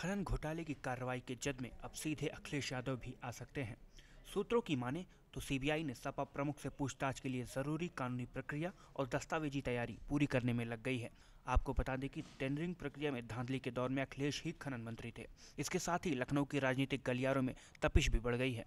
खनन घोटाले की कार्रवाई के जद में अब सीधे अखिलेश यादव भी आ सकते हैं सूत्रों की माने तो सीबीआई ने सपा प्रमुख से पूछताछ के लिए जरूरी कानूनी प्रक्रिया और दस्तावेजी तैयारी पूरी करने में लग गई है आपको बता दें कि टेंडरिंग प्रक्रिया में धांधली के दौर में अखिलेश ही खनन मंत्री थे इसके साथ ही लखनऊ की राजनीतिक गलियारों में तपिश भी बढ़ गई है